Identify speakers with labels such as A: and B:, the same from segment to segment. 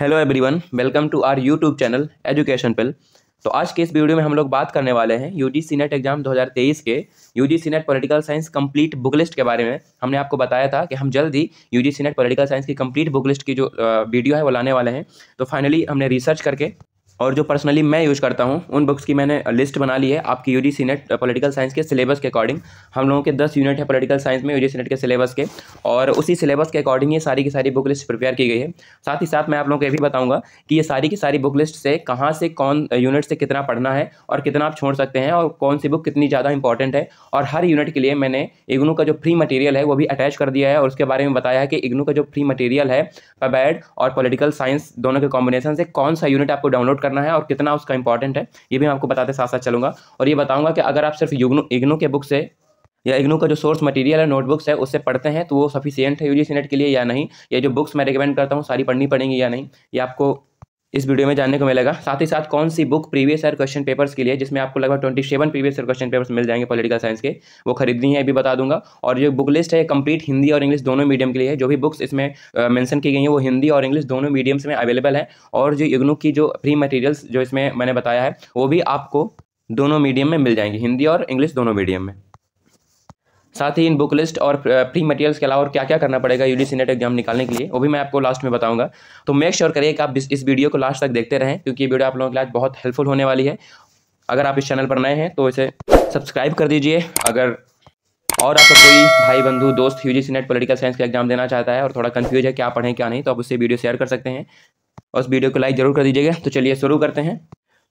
A: hello everyone welcome to our YouTube channel education pill तो आज के इस वीडियो में हम लोग बात करने वाले हैं यू जी नेट एग्जाम 2023 के U G NET political science complete book list के बारे में हमने आपको बताया था कि हम जल्द ही U G NET political science की कंप्लीट बुक लिस्ट की जो वीडियो है वो लाने वाले हैं तो फाइनली हमने रिसर्च करके और जो पर्सनली मैं यूज़ करता हूँ उन बुक्स की मैंने लिस्ट बना ली है आपकी U G NET political science के सिलेबस के अकॉर्डिंग हम लोगों के दस यूनिट है पोलिटिकल साइंस में यू जी नेट के सिलेबस के और उसी सिलेबस के अकॉर्डिंग ये सारी की सारी बुक लिस्ट प्रिपेयर की गई है साथ ही साथ मैं आप लोगों को ये भी बताऊँगा कि ये सारी की सारी बुक लिस्ट से कहाँ से कौन यूनिट से कितना पढ़ना है और कितना आप छोड़ सकते हैं और कौन सी बुक कितनी ज़्यादा इंपॉर्टेंट है और हर यूनिट के लिए मैंने इग्नू का जो फ्री मटेरियल है वो भी अटैच कर दिया है और उसके बारे में बताया है कि इग्नू का जो फ्री मटेरियल है पबैड और पोलिटिकल साइंस दोनों के कॉम्बिनेशन से कौन सा यूनिट आपको डाउनलोड करना है और कितना उसका इंपॉर्टेंट है ये भी मैं आपको बताते साथ साथ चलूँगा और ये बताऊँगा कि अगर आप सिर्फ युगनो इग्नो के बुक से या इग्नू का जो सोर्स मटेरियल है नोटबुक्स है उससे पढ़ते हैं तो वो सफिशियंट है यूजीसी नेट के लिए या नहीं या जो बुक्स मैं रिकमेंड करता हूँ सारी पढ़नी पड़ेंगी या नहीं ये आपको इस वीडियो में जानने को मिलेगा साथ ही साथ कौन सी book previous year question papers के लिए जिसमें आपको लगभग twenty seven previous year question papers मिल जाएंगे पॉलिटिकल साइंस के वो खरीदनी है अभी बता दूंगा और जो बुक लिस्ट है कंप्लीट हिंदी और इंग्लिश दोनों मीडियम के लिए है जो भी बुक्स इसमें मैंशन की गई हैं वो हिंदी और इंग्लिश दोनों मीडियम्स में अवेलेबल है और जो इग्नू की जो फ्री मटेरियल्स जो इसमें मैंने बताया है वो भी आपको दोनों मीडियम में मिल जाएंगे हिंदी और इंग्लिश दोनों मीडियम में साथ ही इन बुक लिस्ट और प्री मटेरियल्स के अलावा और क्या क्या करना पड़ेगा सी नेट एग्जाम निकालने के लिए वो भी मैं आपको लास्ट में बताऊंगा तो मेक श्योर करिए कि आप इस वीडियो को लास्ट तक देखते रहें क्योंकि ये वीडियो आप लोगों के लिए बहुत हेल्पफुल होने वाली है अगर आप इस चैनल पर नए हैं तो इसे सब्सक्राइब कर दीजिए अगर और आपका कोई भाई बंधु दोस्त U G NET political science का एग्जाम देना चाहता है और थोड़ा कन्फ्यूज है क्या पढ़ें क्या नहीं तो आप उससे वीडियो शेयर कर सकते हैं और उस वीडियो को लाइक जरूर कर दीजिएगा तो चलिए शुरू करते हैं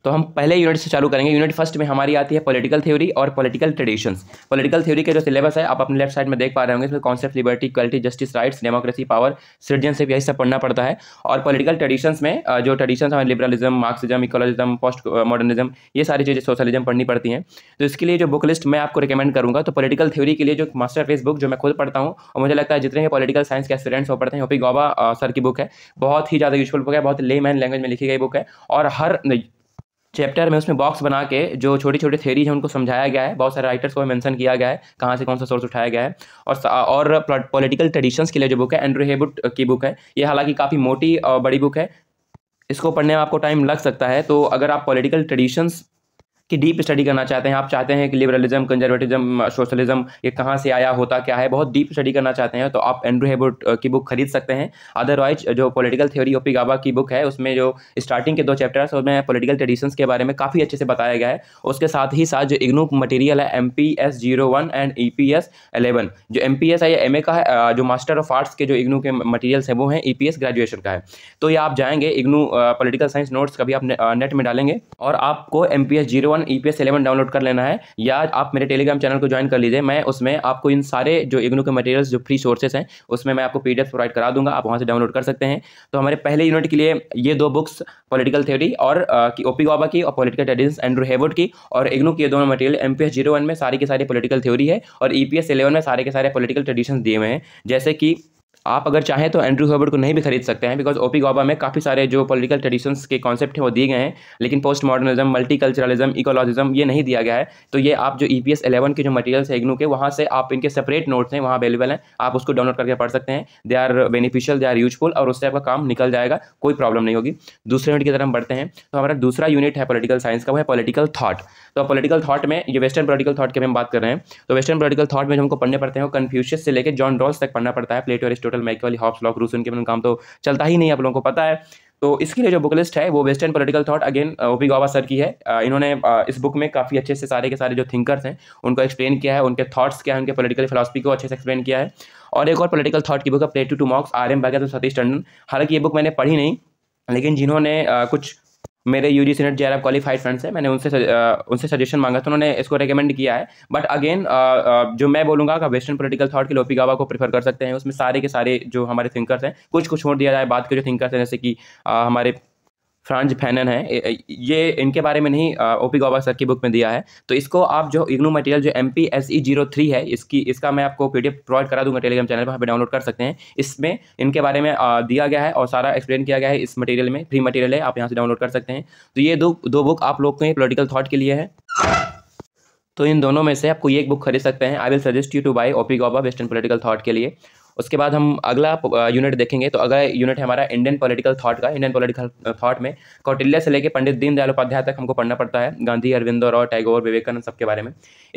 A: तो हम पहले यूनिट से चालू करेंगे यूनिट फर्स्ट में हमारी आती है पॉलिटिकल थ्योरी और पॉलिटिकल ट्रेडिशंस पॉलिटिकल थ्योरी के जो सिलेबस है आप अपने लेफ्ट साइड में देख पा रहे होंगे इसमें concept liberty equality justice rights democracy power citizenship यही सब पढ़ना पड़ता है और पॉलिटिकल ट्रेडिशंस में जो ट्रेडिशन हमारे liberalism Marxism ecologism post modernism ये सारी चीज़ें सोशलिज्म पढ़नी पड़ती हैं तो इसके लिए जो बुक लिस्ट मैं आपको रिकमेंड करूँगा तो पॉलिटिकल थ्योरी के लिए जो मास्टर फेस बुक जो मैं खुद पढ़ता हूँ और मुझे लगता है जितने भी पॉलिटिकल साइंस के स्टूडेंट्स हो पढ़ते हैं ओपी गौबा सर की बुक है बहुत ही ज़्यादा यूजफुल बुक है बहुत ले मैन लैंग्वेज में लिखी गई बुक है और हर चैप्टर में उसमें बॉक्स बना के जो छोटी छोटी थेरीज हैं उनको समझाया गया है बहुत सारे राइटर्स को मेंशन किया गया है कहाँ से कौन सा सोर्स उठाया गया है और और पॉलिटिकल ट्रेडिशंस के लिए जो बुक है एंड्रू हेबुट uh, की बुक है ये हालांकि काफ़ी मोटी और uh, बड़ी बुक है इसको पढ़ने में आपको टाइम लग सकता है तो अगर आप पॉलिटिकल ट्रेडिशंस की डीप स्टडी करना चाहते हैं आप चाहते हैं कि लिबरलिज्म कंजर्वेटिज्म सोशलिज्म ये कहाँ से आया होता क्या है बहुत डीप स्टडी करना चाहते हैं तो आप एंड्रू हेबर्ट की बुक खरीद सकते हैं अदरवाइज जो पॉलिटिकल थ्योरी ओपी गाबा की बुक है उसमें जो स्टार्टिंग के दो चैप्टर्स उसमें पोलिटिकल ट्रेडिशन के बारे में काफ़ी अच्छे से बताया गया है उसके साथ ही साथ जो इग्नू मटेरियल है M P S zero one and E P S eleven जो एम पी एस है एम ए का है जो मास्टर ऑफ आर्ट्स के जो इग्नू के मटेरियल्स हैं वो हैं ई पी एस ग्रेजुएशन का है तो ये आप जाएंगे इग्नू पोलिटिकल साइंस नोट्स कभी आप नेट में डालेंगे और आपको M P S zero one E P eleven download कर लेना है या आप मेरे टेलीग्राम चैनल को ज्वाइन कर लीजिए मैं उसमें आपको इन सारे जो इग्नू के मटेरियल्स जो फ्री सोर्सेस हैं उसमें मैं आपको पी प्रोवाइड करा दूंगा आप वहाँ से डाउनलोड कर सकते हैं तो हमारे पहले यूनिट के लिए ये दो बुक्स पॉलिटिकल थ्योरी और ओपी गाबा की और पॉलिटिकल टेडिस एंड्रू हेवर्ड की और इग्नू की दोनों मटेरियल एम पी में सारी की सारी पॉलिटिकल थ्योरी है और ई पी में सारे के सारे पॉलिटिकल ट्रेडिशन e दिए हुए हैं जैसे कि आप अगर चाहें तो एंड्रू हर्बर्ट को नहीं भी खरीद सकते हैं बिकॉज ओपी गॉबा में काफ़ी सारे जो पॉलिटिकल ट्रेडिशंस के कॉन्सेप्ट हैं वो दिए गए हैं लेकिन post modernism multiculturalism ecologism ये नहीं दिया गया है तो ये आप जो ई पी एस एलेवन के जो मटीरियल है इग्नू के वहाँ से आप इनके सेपरेट नोट्स हैं वहाँ अवेलेबल हैं आप उसको डाउनलोड करके पढ़ सकते हैं they are beneficial they are useful और उससे आपका काम निकल जाएगा कोई प्रॉब्लम नहीं होगी दूसरे यूनिट की तरफ हम बढ़ते हैं तो हमारा दूसरा यूनिट है पोलिटिकल साइंस का वो है पोलिटिकल थाट तो पोलिटिकल थाट में ये वेस्टर्न पोलिटिकल थाट की हम बात कर रहे हैं तो वेस्टर्न पोलिटिकल थाट में जो हमको पढ़ने पड़ते हैं वो कन्फ्यूशियस से लेकर जॉन रॉल्स तक पढ़ना पड़ता है प्लेटो एरिस्टोटल कैपिटल Machiavelli Hobbes Locke Rousseau उनके काम तो चलता ही नहीं आप लोगों को पता है तो इसके लिए जो बुक लिस्ट है वो western political thought again OP Gauba sir की है इन्होंने इस बुक में काफ़ी अच्छे से सारे के सारे जो थिंकर्स हैं उनको एक्सप्लेन किया है उनके थॉट्स क्या है उनके पॉलिटिकल फिलोसफी को अच्छे से एक्सप्लेन किया है और एक और पॉलिटिकल थॉट की बुक है Plato to Marx R M Bhagat Satish Tandon हालांकि ये बुक मैंने पढ़ी नहीं लेकिन जिन्होंने कुछ मेरे U G C NET J qualified friends हैं मैंने उनसे उनसे सजेशन मांगा तो उन्होंने इसको रेकमेंड किया है बट अगेन जो मैं बोलूँगा कि वेस्टर्न पोलिटिकल थाट के लोपी गावा को प्रीफर कर सकते हैं उसमें सारे के सारे जो हमारे थिंकर्स हैं कुछ कुछ छोड़ दिया जाए बात के जो थिंकर्स हैं जैसे कि हमारे फ्रांज फैनन है ये इनके बारे में नहीं ओ पी गौबा सर की बुक में दिया है तो इसको आप जो इग्नू मटेरियल जो M P S E zero three है इसकी इसका मैं आपको पी डी एफ प्रोवाइड करा दूंगा टेलीग्राम चैनल पर आप डाउनलोड कर सकते हैं इसमें इनके बारे में दिया गया है और सारा एक्सप्लेन किया गया है इस मटेरियल में फ्री मटेरियल है आप यहाँ से डाउनलोड कर सकते हैं तो ये दो दो बुक आप लोग के पोलिटिकल थाट के लिए है तो इन दोनों में से आपको ये एक बुक खरीद सकते हैं I will suggest you to buy OP Gauba western political thought के लिए उसके बाद हम अगला यूनिट देखेंगे तो अगला यूनिट है हमारा इंडियन पॉलिटिकल थॉट का इंडियन पॉलिटिकल थॉट में कौटिल्य से लेकर पंडित दीनदयाल उपाध्याय तक हमको पढ़ना पड़ता है गांधी अरविंद रॉय टैगोर विवेकानंद सबके बारे में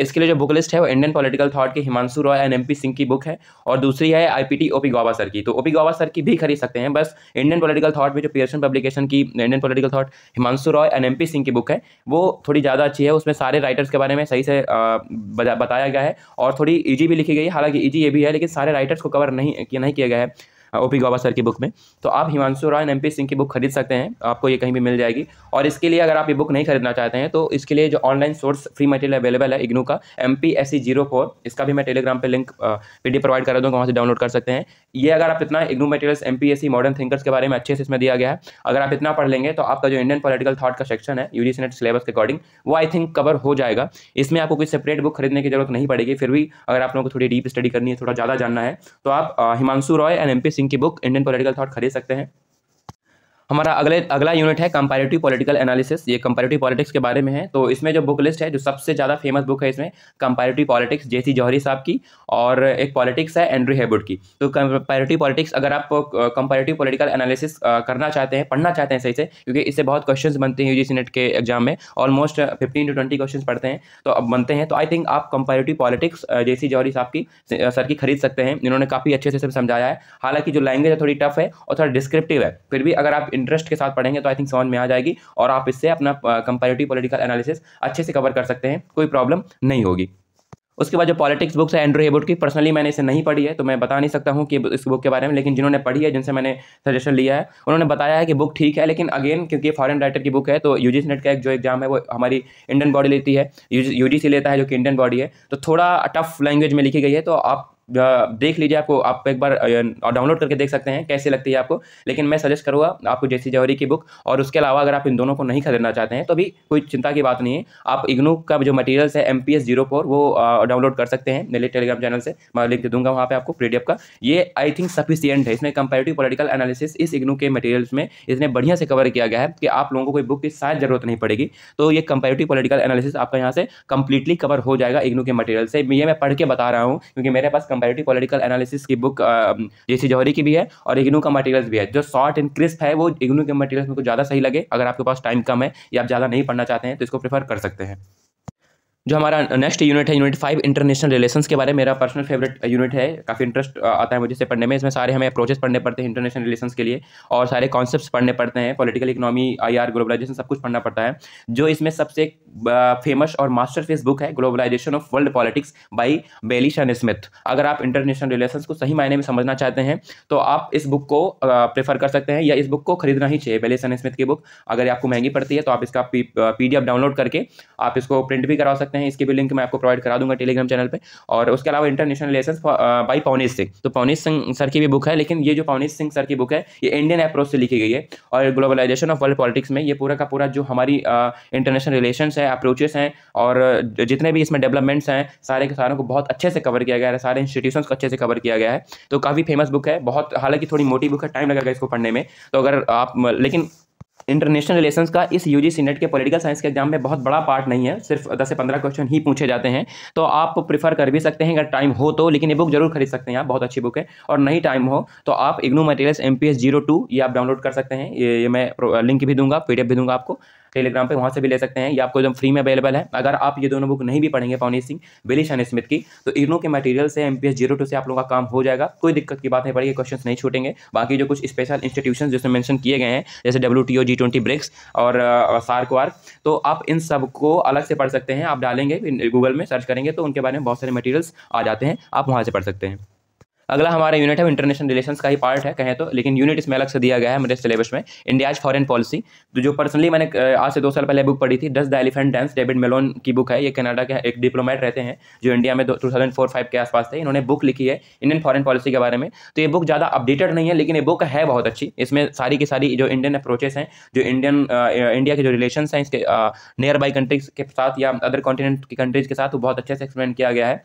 A: इसके लिए जो बुक लिस्ट है वो इंडियन पॉलिटिकल थॉट की हिमांशु रॉय एंड एम सिंह की बुक है और दूसरी है I P OP Gauba sir की तो ओपी गावा सर की भी खरीद सकते हैं बस इंडियन पॉलिटिकल थॉट में जो पियर्सन पब्लिकेशन की Indian political thought Himanshu Roy and M Singh की बुक है वो थोड़ी ज़्यादा अच्छी है उसमें सारे राइटर्स के बारे में सही से बताया गया है और थोड़ी ईजी भी लिखी गई है हालांकि ईजी ये भी है लेकिन सारे राइटर्स को कवर कवर नहीं नहीं किया गया है ओ पी गौबा सर की बुक में तो आप हिमांशु रॉय एम पी सिंह की बुक खरीद सकते हैं आपको ये कहीं भी मिल जाएगी और इसके लिए अगर आप ये बुक नहीं खरीदना चाहते हैं तो इसके लिए जो online source free material available है इग्नू का M P S C zero four इसका भी मैं टेलीग्राम पर लिंक पी प्रोवाइड करा दूँगा वहाँ से डाउनलोड कर सकते हैं ये अगर आप इतना IGNOU materials M P S C modern thinkers के बारे में अच्छे से इसमें दिया गया है अगर आप इतना पढ़ लेंगे तो आपका जो इंडियन पॉलिटिकल थॉट का सेक्शन है यूजी नेट सिलेबस के अकॉर्डिंग वो आई थिंक कवर हो जाएगा इसमें आपको कोई सेपरेट बुक खरीदने की जरूरत नहीं पड़ेगी फिर भी अगर आप लोगों को थोड़ी डीप स्टडी करनी है थोड़ा ज़्यादा जानना है तो आप Himanshu Roy and M P Singh की बुक इंडियन पॉलिटिकल थॉट खरीद सकते हैं हमारा अगले अगला यूनिट है कंपैरेटिव पॉलिटिकल एनालिसिस ये कंपैरेटिव पॉलिटिक्स के बारे में है तो इसमें जो बुक लिस्ट है जो सबसे ज़्यादा फेमस बुक है इसमें comparative politics J C Johari साहब की और एक पॉलिटिक्स है एंड्री हेबुड की तो कंपैरेटिव पॉलिटिक्स अगर आप कंपैरेटिव पॉलिटिकल एनालिसिस करना चाहते हैं पढ़ना चाहते हैं सही से क्योंकि इससे बहुत क्वेश्चन बनते हैं यू जी नेट के एग्जाम में almost fifteen to twenty question पढ़ते हैं तो अब बनते हैं तो आई थिंक आप comparative politics J C Johari साहब की सर की खरीद सकते हैं इन्होंने काफ़ी अच्छे से समझाया है हालांकि जो लैंग्वेज है थोड़ी टफ है और थोड़ा डिस्क्रिप्टिव है फिर भी अगर आप इंटरेस्ट के साथ पढ़ेंगे तो आई थिंक समझ में आ जाएगी और आप इससे अपना कंपेरेटिव पॉलिटिकल एनालिसिस अच्छे से कवर कर सकते हैं कोई प्रॉब्लम नहीं होगी उसके बाद जो पॉलिटिक्स बुक्स है एंड्रू हेबुट की पर्सनली मैंने इसे नहीं पढ़ी है तो मैं बता नहीं सकता हूँ कि इस बुक के बारे में लेकिन जिन्होंने पढ़ी है जिनसे मैंने सजेशन लिया है उन्होंने बताया है कि बुक ठीक है लेकिन अगेन क्योंकि फॉरन राइटर की बुक है तो यू नेट का एक जो एग्जाम है वो हमारी इंडियन बॉडी लेती है यू लेता है जो कि इंडियन बॉडी है तो थोड़ा टफ लैंग्वेज में लिखी गई है तो आप देख लीजिए आपको आप एक बार डाउनलोड करके देख सकते हैं कैसे लगती है आपको लेकिन मैं सजेस्ट करूँगा आपको जैसी जौहरी की बुक और उसके अलावा अगर आप इन दोनों को नहीं खरीदना चाहते हैं तो भी कोई चिंता की बात नहीं है आप इग्नू का जो मटेरियल्स है M P S zero four वो डाउनलोड कर सकते हैं मेरे टेलीग्राम चैनल से मैं लिंक दूंगा वहाँ पर आपको पी का ये आई थिंक सफिशियंट है इसमें कंपेरेटिव पोलिटिकल एनालिसिस इस इग्नू के मटेरियल्स में इसने बढ़िया से कवर किया गया है कि आप लोगों को कोई बुक की शायद जरूरत नहीं पड़ेगी तो ये कंपेरेटिव पोलिटिकल एनालिसिस आपका यहाँ से कंप्लीटली कवर हो जाएगा इग्नू के मटेरियल से ये मैं पढ़ के बता रहा हूँ क्योंकि मेरे पास कंपेरेटिव पॉलिटिकल एनालिसिस की बुक जेसी जौहरी की भी है और इग्नू का मटेरियल भी है जो शॉर्ट एंड क्रिस्प है वो इग्नू के मटेरियल्स को ज़्यादा सही लगे अगर आपके पास टाइम कम है या आप ज़्यादा नहीं पढ़ना चाहते हैं तो इसको प्रेफर कर सकते हैं जो हमारा नेक्स्ट यूनिट है यूनिट फाइव इंटरनेशनल रिलेशंस के बारे में मेरा पर्सनल फेवरेट यूनिट है काफ़ी इंटरेस्ट आता है मुझे इसे पढ़ने में इसमें सारे हमें अप्रोचेस पढ़ने पड़ते हैं इंटरनेशनल रिलेशंस के लिए और सारे कॉन्सेप्ट पढ़ने पड़ते हैं political economy I R globalisation सब कुछ पढ़ना पड़ता है जो इसमें सबसे फेमस और मास्टर फेस बुक है globalisation of world politics by Baylis Smith अगर आप इंटरनेशनल रिलेशन को सही मायने में समझना चाहते हैं तो आप इस बुक को प्रेफर कर सकते हैं या इस बुक को खरीदना ही चाहिए बेली शन स्मिथ की बुक अगर आपको महंगी पड़ती है तो आप इसका पी डाउनलोड करके आप इसको प्रिंट भी करा सकते हैं सकते हैं इसके भी लिंक मैं आपको प्रोवाइड करा दूंगा टेलीग्राम चैनल पर और उसके अलावा international lesson by Pavneet Singh तो पवनीत सिंह सर की भी बुक है लेकिन ये जो पवनीत सिंह सर की बुक है ये इंडियन अप्रोच से लिखी गई है और ग्लोबलाइजेशन ऑफ वर्ल्ड पॉलिटिक्स में ये पूरा का पूरा जो हमारी इंटरनेशनल रिलेशन है अप्रोचेस हैं और जितने भी इसमें डेवलपमेंट्स हैं सारे के सारों को बहुत अच्छे से कवर किया गया है सारे इंस्टीट्यूशन को अच्छे से कवर किया गया है तो काफ़ी फेमस बुक है बहुत हालांकि थोड़ी मोटी बुक है टाइम लगेगा इसको पढ़ने में तो अगर आप लेकिन इंटरनेशनल रिलेशन का इस यू जी के पोलिटिकल साइंस के एग्जाम में बहुत बड़ा पार्ट नहीं है सिर्फ दस से पंद्रह क्वेश्चन ही पूछे जाते हैं तो आप प्रीफर कर भी सकते हैं अगर टाइम हो तो लेकिन ये बुक जरूर खरीद सकते हैं आप बहुत अच्छी बुक है और नहीं टाइम हो तो आप IGNOU materials M P S zero two ये आप डाउनलोड कर सकते हैं ये, ये मैं लिंक भी दूंगा पी भी दूंगा आपको टेलीग्राम पर वहाँ से भी ले सकते हैं ये आपको एकदम फ्री में अवेलेबल है अगर आप ये दोनों बुक नहीं भी पढ़ेंगे पवनी सिंह विलिश एंड स्मिथ की तो इनों के मटेरियल से एम पी से आप लोगों का काम हो जाएगा कोई दिक्कत की बात नहीं पड़ेगी क्वेश्चन नहीं छूटेंगे बाकी जो कुछ स्पेशल इंस्टीट्यूशन जिसमें मैंशन किए गए हैं जैसे W T O G twenty BRICS और सार्क वार्क तो आप इन सबको अलग से पढ़ सकते हैं आप डालेंगे गूगल में सर्च करेंगे तो उनके बारे में बहुत सारे मटेरियल्स आ जाते हैं आप वहाँ से पढ़ सकते हैं अगला हमारा यूनिट है इंटरनेशनल रिलेशन का ही पार्ट है कहें तो लेकिन यूनिट इसमें अलग से दिया गया है मेरे सिलेबस में इंडियाज फॉरन पॉलिसी तो जो पर्सनली मैंने आज से दो साल पहले बुक पढ़ी थी does the elephant dance David Malone की बुक है ये कनाडा के एक डिप्लोमेट रहते हैं जो इंडिया में टू थाउजेंड फोर फाइव के आसपास थे इन्होंने बुक लिखी है इंडियन फॉरन पॉलिसी के बारे में तो ये बुक ज़्यादा अपडेटेड नहीं है लेकिन ये बुक है बहुत अच्छी इसमें सारी की सारी जो इंडियन अप्रोचेस हैं जो इंडियन इंडिया के जो रिलेशन हैं इसके नियर बाई कंट्रीज के साथ या अदर कॉन्टिनेंट की कंट्रीज के साथ वो बहुत अच्छे से एक्सप्लेन किया गया है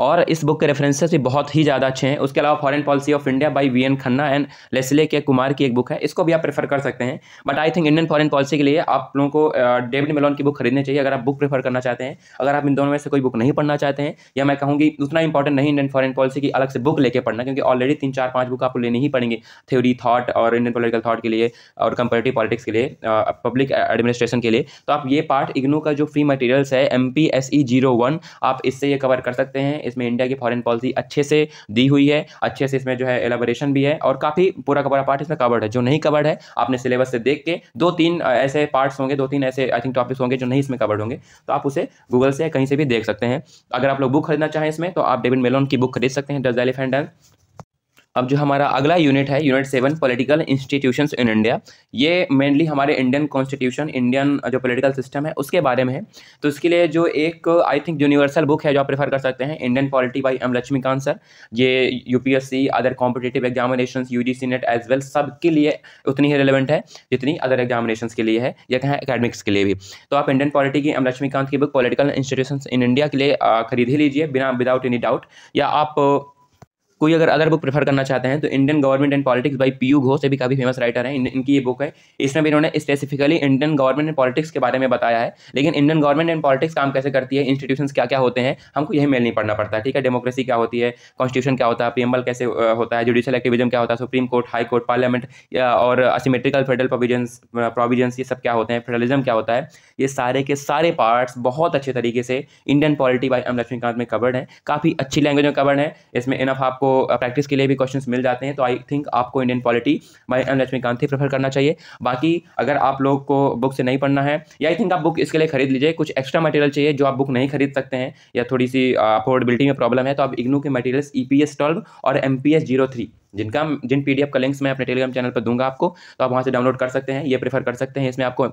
A: और इस बुक के रेफरेंसेस भी बहुत ही ज़्यादा अच्छे हैं उसके अलावा foreign policy of India by V N Khanna and Leslie K Kumar की एक बुक है इसको भी आप प्रेफर कर सकते हैं but I think Indian foreign policy के लिए आप लोगों को डेविड मेलोन की बुक खरीदनी चाहिए अगर आप बुक प्रेफर करना चाहते हैं अगर आप इन दोनों में से कोई बुक नहीं पढ़ना चाहते हैं या मैं कहूँगी उतना इंपॉर्टेंट नहीं इंडियन फॉरन पॉलिसी की अलग से बुक लेकर पढ़ना क्योंकि ऑलरेडी तीन चार पाँच बुक आपको लेनी ही पड़ेंगे थ्योरी थाट और इंडियन पोलिटिकल थाट के लिए और कंपेटिव पॉलिटिक्स के लिए पब्लिक एडमिनिस्ट्रेशन के लिए तो आप ये पार्ट इग्नू का जो फ्री मटेरियल्स है M P S E zero one आप इससे ये कवर कर सकते हैं इसमें इंडिया की फॉरन पॉलिसी अच्छे से दी हुई है अच्छे से इसमें जो है एलाबोरेशन भी है और काफ़ी पूरा का पूरा पार्ट इसमें कवर्ड है जो नहीं कवर्ड है आपने सिलेबस से देख के दो तीन ऐसे पार्ट्स होंगे दो तीन ऐसे आई थिंक टॉपिक्स होंगे जो नहीं इसमें कवर्ड होंगे तो आप उसे गूगल से कहीं से भी देख सकते हैं अगर आप लोग बुक खरीदना चाहें इसमें तो आप डेविड मेलोन की बुक खरीद सकते हैं डज एलिफेंट एंड अब जो हमारा अगला यूनिट है unit seven political institution in India ये मेनली हमारे इंडियन कॉन्स्टिट्यूशन इंडियन जो पॉलिटिकल सिस्टम है उसके बारे में है तो इसके लिए जो एक आई थिंक यूनिवर्सल बुक है जो आप प्रेफर कर सकते हैं Indian polity by M Laxmikanth sir ये you other competitive examination U G C NET as well सब के लिए उतनी ही रिलेवेंट है जितनी अदर एग्जामिनेशन के लिए है या कहें अकेडमिक्स के लिए भी तो आप इंडियन पॉलिटी की एम लक्ष्मीकांत की book political institution in India के लिए खरीद ही लीजिए बिना विदाउट एनी डाउट या आप कोई अगर अदर बुक प्रेफर करना चाहते हैं तो Indian government and politics by Peu Ghosh ये भी काफ़ी फेमस राइटर है इनकी ये बुक है इसमें भी इन्होंने specifically Indian government and politics के बारे में बताया है लेकिन इंडियन गवर्नमेंट एंड पॉलिटिक्स काम कैसे करती है इंस्टीट्यूशन क्या क्या होते हैं हमको यही मेल नहीं पढ़ना पड़ता ठीक है डेमोक्रेसी क्या होती है कॉन्स्टिट्यूशन क्या होता है पीएमएल कैसे होता है जुडिशियल एक्टिविज्म क्या होता है supreme court high court parliament और असीमेट्रिकल फेडरल प्रोविजन प्रोविजन ये सब क्या होते हैं फेडरलिज्म क्या होता है ये सारे के सारे पार्ट्स बहुत अच्छे तरीके से Indian polity by M Laxmikanth में कवर्ड है काफ़ी अच्छी लैंग्वेज में कवर्ड है इसमें इनफ आपको प्रैक्टिस के लिए भी क्वेश्चन मिल जाते हैं तो आई थिंक आपको Indian polity by M Laxmikanth ही प्रेफर करना चाहिए बाकी अगर आप लोग को बुक से नहीं पढ़ना है या आई थिंक आप बुक इसके लिए खरीद लीजिए कुछ एक्स्ट्रा मटेरियल चाहिए जो आप बुक नहीं खरीद सकते हैं या थोड़ी सी अफोर्डेबिलिटी में प्रॉब्लम है तो आप इग्नू के materials E P S twelve और M P S zero three जिनका जिन पी डी एफ का लिंक्स मैं अपने टेलीग्राम चैनल पर दूंगा आपको तो आप वहाँ से डाउनलोड कर सकते हैं ये प्रेफर कर सकते हैं इसमें आपको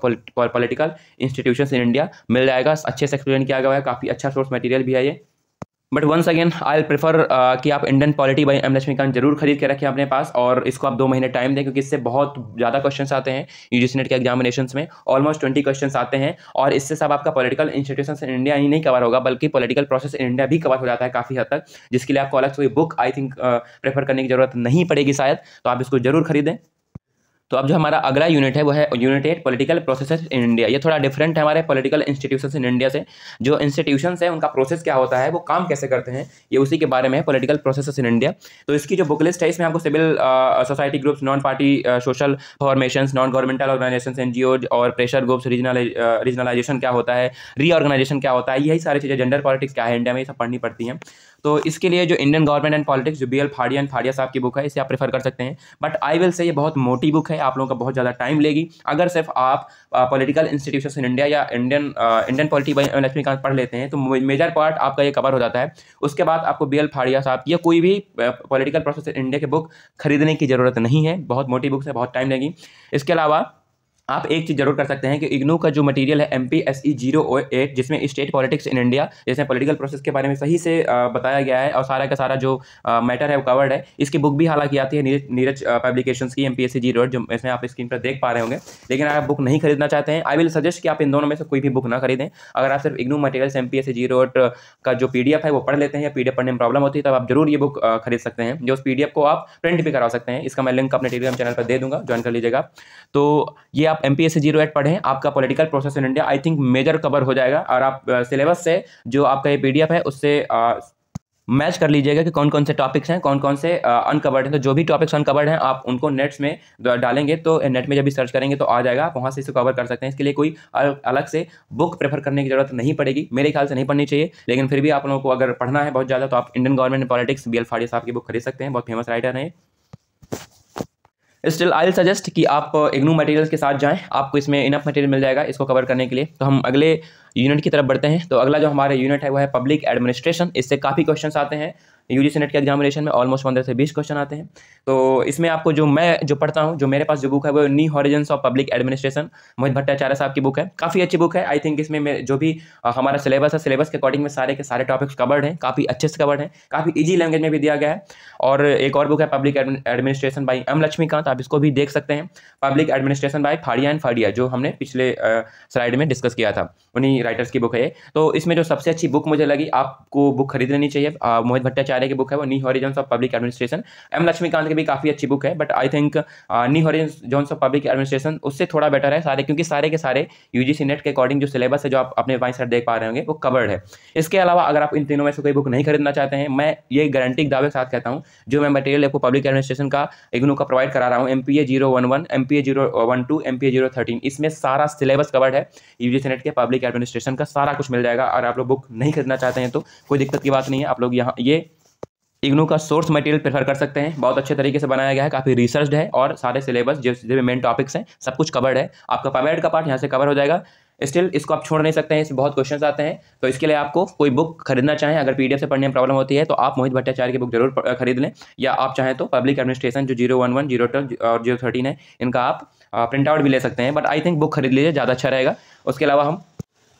A: पॉलिटिकल इंस्टीट्यूशन इन इंडिया मिल जाएगा अच्छे से एक्सप्लेन किया गया है काफ़ी अच्छा सोर्स मटेरियल भी है ये but once again I prefer कि आप Indian polity by M Laxmikanth जरूर खरीद के रखें अपने पास और इसको आप दो महीने टाइम दें क्योंकि इससे बहुत ज़्यादा क्वेश्चन आते हैं यू जी नेट के एग्जामिनेशन में ऑलमोस्ट ट्वेंटी क्वेश्चन आते हैं और इससे सब आपका पॉलिटिकल इंस्टीट्यूशन इन इंडिया ही नहीं कवर होगा बल्कि पॉलिटिकल प्रोसेस इन इंडिया भी कवर हो जाता है काफ़ी हद तक जिसके लिए आपको अलग से कोई बुक आई थिंक प्रेफर करने की जरूरत नहीं पड़ेगी शायद तो आप इसको जरूर खरीदें तो अब जो हमारा अगला यूनिट है वो है unit eight political process in India ये थोड़ा डिफरेंट है हमारे पॉलिटिकल इंस्टीट्यूशन इन इंडिया से जो इंस्टीट्यूशन है उनका प्रोसेस क्या होता है वो काम कैसे करते हैं ये उसी के बारे में है पॉलिटिकल प्रोसेस इन इंडिया तो इसकी जो बुक लिस्ट है इसमें आपको civil society groups non party social formation non governmental organisation and और प्रेशर ग्रुप्स रीजनल रीजनलाइजेशन क्या होता है रीऑर्गेनाइजेशन क्या होता है यही सारी चीज़ें जेंडर पॉलिटिक्स क्या है इंडिया में ये सब पढ़नी पड़ती हैं तो इसके लिए जो इंडियन गवर्नमेंट एंड पॉलिटिक्स जो B L Fadia and Fadia साहब की बुक है इसे आप प्रेफर कर सकते हैं बट आई विल से ये बहुत मोटी बुक है आप लोगों का बहुत ज़्यादा टाइम लेगी अगर सिर्फ आप पॉलिटिकल इंस्टीट्यूशन इन इंडिया या इंडियन इंडियन पॉलिटी लक्ष्मीकांत पढ़ लेते हैं तो मेजर पार्ट आपका ये कवर हो जाता है उसके बाद आपको बी एल फाड़िया साहब या कोई भी पॉलिटिकल प्रोसेस इंडिया की बुक खरीदने की ज़रूरत नहीं है बहुत मोटी बुक्स है बहुत टाइम लेगी इसके अलावा आप एक चीज़ जरूर कर सकते हैं कि इग्नू का जो मटेरियल है M P S E zero eight जिसमें स्टेट पॉलिटिक्स इन इंडिया जिसमें पॉलिटिकल प्रोसेस के बारे में सही से बताया गया है और सारा का सारा जो मैटर है वो कवर्ड है इसकी बुक भी हालांकि आती है नीरज नीरज पब्लिकेशन की M P S E zero जो इसमें आप स्क्रीन पर देख पा रहे होंगे लेकिन अगर आप बुक नहीं खरीदना चाहते हैं आई विल सजेस्ट कि आप इन दोनों में से कोई भी बुक ना खरीदें अगर आप सिर्फ IGNOU material M P S E zero का जो पी डी एफ है वो पढ़ लेते हैं या पी डी एफ पढ़ने में प्रॉब्लम होती है तब आप जरूर ये बुक खरीद सकते हैं जो उस पी डी एफ को आप प्रिंट भी करा सकते हैं इसका मैं लिंक अपने टेलीग्राम चैनल पर दे दूंगा ज्वाइन कर लीजिएगा तो ये आप आप एम पी जीरो एट पढ़ें आपका political process in India I think major cover हो जाएगा और आप सिलेबस uh, से जो आपका ये पी है उससे मैच uh, कर लीजिएगा कि कौन कौन से टॉपिक्स हैं कौन कौन से अनकवर्ड uh, हैं तो जो भी टॉपिक्स अनकवर्ड हैं आप उनको नेट्स में डालेंगे तो नेट में जब भी सर्च करेंगे तो आ जाएगा आप वहाँ से इसे कवर कर सकते हैं इसके लिए कोई अलग से बुक प्रेफर करने की जरूरत नहीं पड़ेगी मेरे ख्याल से नहीं पढ़नी चाहिए लेकिन फिर भी आप लोगों को अगर पढ़ना है बहुत ज़्यादा तो आप Indian government politics B L Fadia साहब की बुक खरीद सकते हैं बहुत फेमस राइटर हैं स्टिल आई सजेस्ट कि आप इग्नू uh, मटेरियल्स के साथ जाएं आपको इसमें इनफ मटेरियल मिल जाएगा इसको कवर करने के लिए तो हम अगले यूनिट की तरफ बढ़ते हैं तो अगला जो हमारे यूनिट है वह है पब्लिक एडमिनिस्ट्रेशन इससे काफ़ी क्वेश्चन आते हैं यू जी नेट के एग्जामिनेशन में ऑलमोस्ट पंद्रह से बीस क्वेश्चन आते हैं तो इसमें आपको जो मैं जो पढ़ता हूँ जो मेरे पास जो बुक है वो new horizons of public administration Mohit Bhattacharya साहब की बुक है काफ़ी अच्छी बुक है आई थिंक इसमें जो भी हमारा सिलेबस है सिलेबस के अकॉर्डिंग में सारे के सारे टॉपिक्स कवर्ड हैं काफ़ी अच्छे से कवर्ड हैं काफ़ी ईजी लैंग्वेज में भी दिया गया है और एक और बुक है public administration by M Laxmikanth आप इसको भी देख सकते हैं public administration by Fadia and Fadia जो हमने पिछले स्लाइड में डिस्कस किया था उन्हीं राइटर्स की बुक है तो इसमें जो सबसे अच्छी बुक मुझे लगी आपको बुक खरीद लेनी चाहिए मोहित भट्टाचार्य आर्य की बुक है वो new horizons of public administration M Laxmikanth की भी काफ़ी अच्छी बुक है but I think new horizons of public administration उससे थोड़ा बेटर है सारे क्योंकि सारे के सारे यूजीसी नेट के अकॉर्डिंग जो सिलेबस है जो आप अपने वाइन सर देख पा रहे होंगे वो कवर्ड है इसके अलावा अगर आप इन तीनों में से कोई बुक नहीं खरीदना चाहते हैं मैं ये गारंटी दावे के साथ कहता हूँ जो मैं मटेरियल आपको पब्लिक एडमिनिस्ट्रेशन का इग्नू का प्रोवाइड करा रहा हूँ M P A zero one one M P A zero one two M P A zero thirteen इसमें सारा सिलेबस कवर्ड है यूजीसी नेट के पब्लिक एडमिनिस्ट्रेशन का सारा कुछ मिल जाएगा अगर आप लोग बुक नहीं खरीदना चाहते हैं तो कोई दिक्कत की बात नहीं है आप लोग यहाँ ये इग्नू का सोर्स मटेरियल प्रेफर कर सकते हैं बहुत अच्छे तरीके से बनाया गया है काफ़ी रिसर्च है और सारे सिलेबस जो जो मेन टॉपिक्स हैं सब कुछ कवर्ड है आपका पामेड का पार्ट यहाँ से कवर हो जाएगा स्टिल इसको आप छोड़ नहीं सकते हैं इसमें बहुत क्वेश्चन आते हैं तो इसके लिए आपको कोई बुक खरीदना चाहें अगर पीडीएफ से पढ़ने में प्रॉब्लम होती है तो आप मोहित भट्टाचार्य की बुक जरूर खरीद लें या आप चाहें तो पब्लिक एडमिनिस्ट्रेशन जो zero one one zero twelve और जीरो थर्टीन है इनका आप प्रिंट आउट भी ले सकते हैं बट आई थिंक बुक खरीद लीजिए ज़्यादा अच्छा रहेगा उसके अलावा हम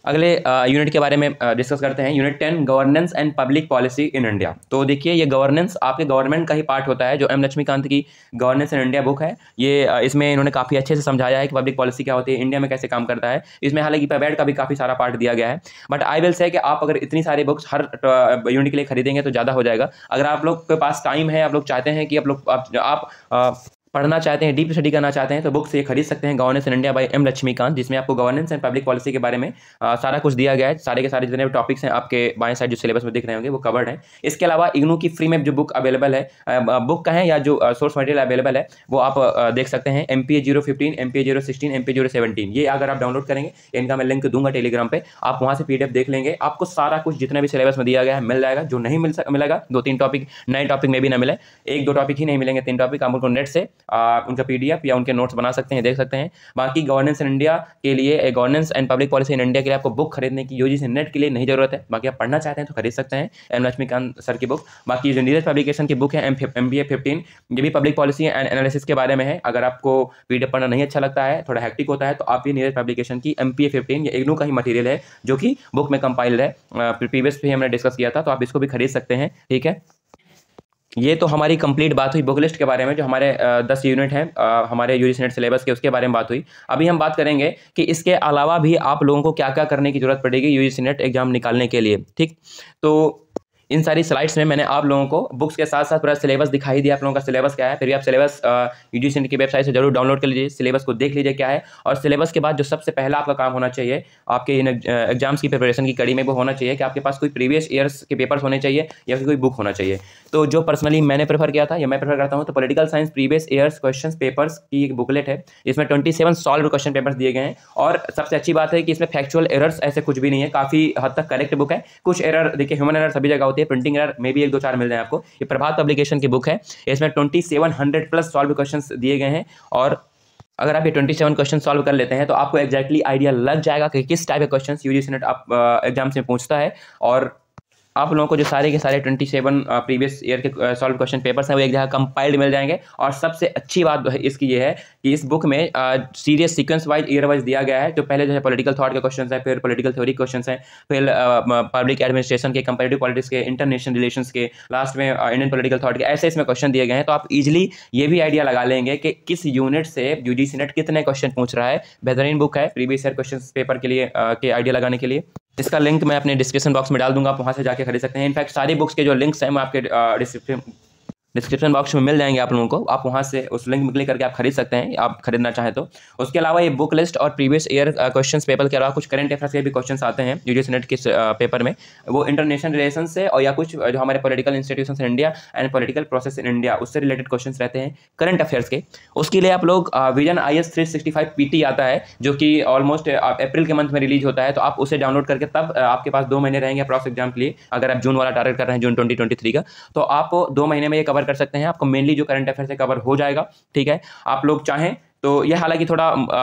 A: अगले यूनिट के बारे में डिस्कस करते हैं unit ten governance and public policy in India तो देखिए ये गवर्नेंस आपके गवर्नमेंट का ही पार्ट होता है जो एम लक्ष्मीकांत की गवर्नेंस इन इंडिया बुक है ये इसमें इन्होंने काफ़ी अच्छे से समझाया है कि पब्लिक पॉलिसी क्या होती है इंडिया में कैसे काम करता है इसमें हालांकि पैबैड का भी काफ़ी सारा पार्ट दिया गया है बट आई विल से कि आप अगर इतनी सारी बुक्स हर यूनिट के लिए खरीदेंगे तो ज़्यादा हो जाएगा अगर आप लोग के पास टाइम है आप लोग चाहते हैं कि आप लोग आप, आप पढ़ना चाहते हैं डीप स्टडी करना चाहते हैं तो बुक्स ये खरीद सकते हैं governance in India by M Laxmikanth जिसमें आपको गवर्नेंस एंड पब्लिक पॉलिसी के बारे में आ, सारा कुछ दिया गया है सारे के सारे जितने भी टॉपिक्स हैं आपके बाएं साइड जो सिलेबस में दिख रहे होंगे वो कवर्ड है इसके अलावा इग्नू की फ्री में जो बुक अवेलेबल है बुक का है या जो सोर्स मटेरियल अवेलेबल है वो आप देख सकते हैं M P A zero fifteen M P A zero sixteen M P zero seventeen ये अगर आप डाउनलोड करेंगे इनका मैं लिंक दूंगा टेलीग्राम पर आप वहाँ से पी डी एफ देख लेंगे आपको सारा कुछ जितना भी सिलेबस में दिया गया है मिल जाएगा जो नहीं मिल मिलेगा दो तीन टॉपिक नए टॉपिक में भी ना मिले एक दो टॉपिक ही नहीं मिलेंगे तीन टॉपिक आप उनको नेट से आप उनका एफ या उनके नोट्स बना सकते हैं देख सकते हैं बाकी गवर्नेंस इन इंडिया के लिए governance and public policy in India के लिए आपको बुक खरीदने की यूजी से नेट के लिए नहीं जरूरत है बाकी आप पढ़ना चाहते हैं तो खरीद सकते हैं एम लक्ष्मीकांत सर की बुक बाकी जो नीरज पब्लिकेशन की बुक है एम बी ए फिफ्टीन ये भी पब्लिक पॉलिसी एंड एनालिसिस के बारे में है अगर आपको पी पढ़ना नहीं अच्छा लगता है थोड़ा हैक्टिक होता है तो आप ये नीरज पब्लिकेशन की एम पी ए फिफ्टीन ये इग्नू का ही मटीरियल है जो कि बुक में कंपाइल्ड है प्रीवियस भी हमने डिस्कस किया था तो आप इसको भी खरीद सकते हैं ठीक है ये तो हमारी कंप्लीट बात हुई बुक लिस्ट के बारे में जो हमारे दस यूनिट हैं हमारे नेट सिलेबस के उसके बारे में बात हुई अभी हम बात करेंगे कि इसके अलावा भी आप लोगों को क्या क्या करने की जरूरत पड़ेगी यूजीसीनेट एग्जाम निकालने के लिए ठीक तो इन सारी स्लाइड्स में मैंने आप लोगों को बुक्स के साथ साथ पूरा सिलेबस दिखाई दिया आप लोगों का सिलेबस क्या है फिर भी आप सिलेबस यू जी की वेबसाइट से जरूर डाउनलोड कर लीजिए सिलेबस को देख लीजिए क्या है और सिलेबस के बाद जो सबसे पहला आपका काम होना चाहिए आपके इन एग्जाम्स की प्रिपरेशन की कड़ी में वो होना चाहिए कि आपके पास कोई प्रीवियस ईयर्स के पेपर्स होने चाहिए या फिर कोई बुक होना चाहिए तो जो पर्सनली मैंने प्रेफर किया था या मैं प्रेफर करता हूँ तो political science previous years question papers की एक बुकलेट है जिसमें twenty seven solve question papers दिए गए हैं और सबसे अच्छी बात है कि इसमें फैक्चुअल एरर्स ऐसे कुछ भी नहीं है काफ़ी हद तक करेक्ट बुक है कुछ एरर देखिए ह्यूमन एरर सभी जगह होती होती है प्रिंटिंग एरर में भी एक दो चार मिल जाए आपको ये प्रभात पब्लिकेशन की बुक है इसमें twenty seven hundred plus solve question दिए गए हैं और अगर आप ये ट्वेंटी सेवन क्वेश्चन सॉल्व कर लेते हैं तो आपको एक्जैक्टली आइडिया लग जाएगा कि किस टाइप के क्वेश्चन यूजी नेट आप एग्जाम से पूछता है और आप लोगों को जो सारे के सारे ट्वेंटी सेवन प्रीवियस ईयर के सॉल्व क्वेश्चन पेपर्स हैं वो एक जगह कंपाइल्ड मिल जाएंगे और सबसे अच्छी बात इसकी ये है कि इस बुक में serious sequence wise year wise दिया गया है जो पहले जो है पॉलिटिकल थॉट के क्वेश्चन हैं फिर पॉलिटिकल थ्योरी क्वेश्चन हैं फिर पब्लिक एडमिनिस्ट्रेशन के कंपेटिव पॉलिटिक्स के इंटरनेशनल रिलेशन के लास्ट में इंडियन पोलिटिकल थॉट के ऐसे इसमें क्वेश्चन दिए गए हैं तो आप इजिली ये भी आइडिया लगा लेंगे कि किस यूनिट से यू जी कितने क्वेश्चन पूछ रहा है बेहतरीन बुक है प्रीवियस ईयर क्वेश्चन पेपर के लिए के आइडिया लगाने के लिए इसका लिंक मैं अपने डिस्क्रिप्शन बॉक्स में डाल दूंगा आप वहाँ से जाके खरीद सकते हैं इनफैक्ट सारी बुक्स के जो लिंक्स हैं मैं आपके डिस्क्रिप्शन डिस्क्रिप्शन बॉक्स में मिल जाएंगे आप लोगों को आप वहाँ से उस लिंक में क्लिक करके आप खरीद सकते हैं आप खरीदना चाहें तो उसके अलावा ये बुक लिस्ट और प्रीवियस ईयर क्वेश्चन पेपर के अलावा कुछ करंट अफेयर्स के भी क्वेश्चन आते हैं यू नेट के पेपर में वो इंटरनेशनल रिलेशन से और या कुछ जो हमारे political institution in India and political process in India उससे रिलेटेड क्वेश्चन रहते हैं करंट अफेयर्स के उसके लिए आप लोग Vision I S three sixty five P T आता है जो कि ऑलमोस्ट अप्रैल के मंथ में रिलीज होता है तो आप उसे डाउनलोड करके तब आपके पास दो महीने रहेंगे प्रॉस एग्जाम के लिए अगर आप जून वाला टारगेट कर रहे हैं जून ट्वेंटी ट्वेंटी थ्री का तो आप दो महीने में ये कवर कर सकते हैं आपको मेनली जो करंट अफेयर से कवर हो जाएगा ठीक है आप लोग चाहें तो यह हालांकि थोड़ा आ,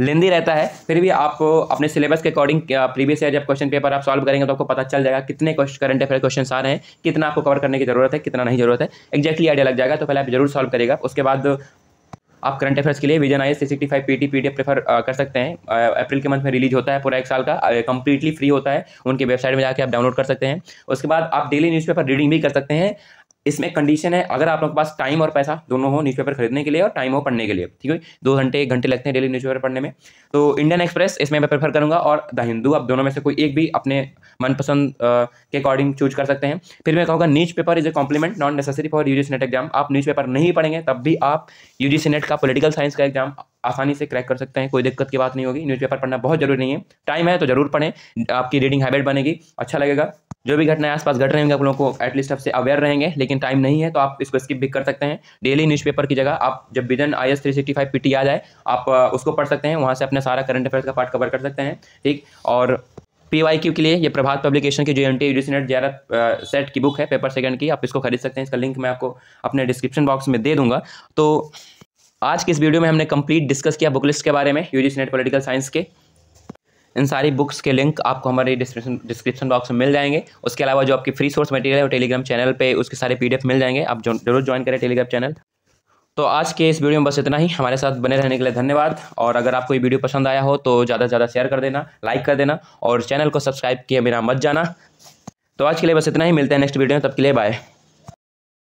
A: लेंदी रहता है फिर भी आपको अपने सिलेबस के अकॉर्डिंग प्रीवियस ईयर जब क्वेश्चन पेपर आप सॉल्व करेंगे तो आपको पता चल जाएगा कितने करंट अफेयर क्वेश्चन आ रहे हैं कितना आपको कवर करने की जरूरत है कितना नहीं जरूरत है एक्जैक्टली आइडिया लग जाएगा तो पहले आप जरूर सॉल्व करेगा उसके बाद आप करंट अफेयर्स के लिए Vision I S sixty five P T P D F prefer कर सकते हैं अप्रैल के मंथ में रिलीज होता है पूरा एक साल का कंप्लीटली फ्री होता है उनकी वेबसाइट में जाकर आप डाउनलोड कर सकते हैं उसके बाद आप डेली न्यूज़पेपर रीडिंग भी कर सकते हैं इसमें कंडीशन है अगर आप लोग के पास टाइम और पैसा दोनों हो न्यूज़पेपर खरीदने के लिए और टाइम हो पढ़ने के लिए ठीक है दो घंटे एक घंटे लगते हैं डेली न्यूज़पेपर पढ़ने में तो इंडियन एक्सप्रेस इसमें मैं प्रेफर करूँगा और द हिंदू आप दोनों में से कोई एक भी अपने मनपसंद के अकॉर्डिंग चूज कर सकते हैं फिर मैं कहूँगा news paper is a complement not necessary for U G C NET exam आप न्यूज़पेपर नहीं पढ़ेंगे तब भी आप यू जी सीनेट का पोलिटिकल साइंस का एग्जाम आसानी से क्रैक कर सकते हैं कोई दिक्कत की बात नहीं होगी न्यूज़पेपर पढ़ना बहुत जरूरी नहीं है टाइम है तो जरूर पढ़ें आपकी रीडिंग हैबिट बनेगी अच्छा लगेगा जो भी घटनाएं आसपास घट रहे होंगे आप लोगों को एटलीस्ट आपसे अवेयर रहेंगे लेकिन टाइम नहीं है तो आप इसको स्किप भी कर सकते हैं डेली न्यूज़पेपर की जगह आप जब Vision I S three sixty five P T आ जाए आप उसको पढ़ सकते हैं वहाँ से अपना सारा करंट अफेयर्स का पार्ट कवर कर सकते हैं ठीक और पी वाई क्यू के लिए ये प्रभात पब्लिकेशन की जो एम टी यू नेट ज्यादा सेट की बुक है पेपर सेकंड की आप इसको खरीद सकते हैं इसका लिंक मैं आपको अपने डिस्क्रिप्शन बॉक्स में दे दूंगा तो आज के इस वीडियो में हमने कंप्लीट डिस्कस किया बुक लिस्ट के बारे में यूजीसी नेट पॉलिटिकल साइंस के इन सारी बुक्स के लिंक आपको हमारे डिस्क्रिप्शन डिस्क्रिप्शन बॉक्स में मिल जाएंगे उसके अलावा जो आपकी फ्री सोर्स मटेरियल है वो टेलीग्राम चैनल पे उसके सारे पीडीएफ मिल जाएंगे आप जरूर ज्वाइन करें टेलीग्राम चैनल तो आज के इस वीडियो में बस इतना ही हमारे साथ बने रहने के लिए धन्यवाद और अगर आपको ये वीडियो पसंद आया हो तो ज़्यादा से ज़्यादा शेयर कर देना लाइक कर देना और चैनल को सब्सक्राइब किए बिना मत जाना तो आज के लिए बस इतना ही मिलते हैं नेक्स्ट वीडियो में तब के लिए बाय